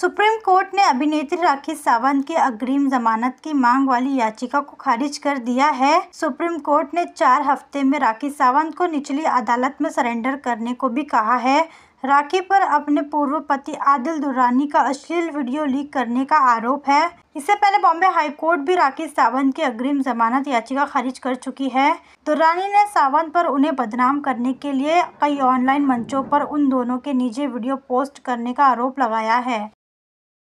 supreme court ने अभिनेत्री राखी सावंत की अग्रिम जमानत की मांग वाली याचिका को खारिज कर दिया है सुप्रीम कोर्ट ने चार हफ्ते में राखी सावंत को निचली अदालत में सरेंडर करने को भी कहा है राखी पर अपने पूर्व पति आदिल दुरानी का अश्लील वीडियो लीक करने का आरोप है इससे पहले बॉम्बे हाई कोर्ट भी राखी सावंत की अग्रिम जमानत याचिका खारिज कर चुकी है दुरानी ने सावंत पर उन्हें बदनाम करने के लिए कई ऑनलाइन मंचों पर उन दोनों के निजी वीडियो पोस्ट करने का आरोप लगाया है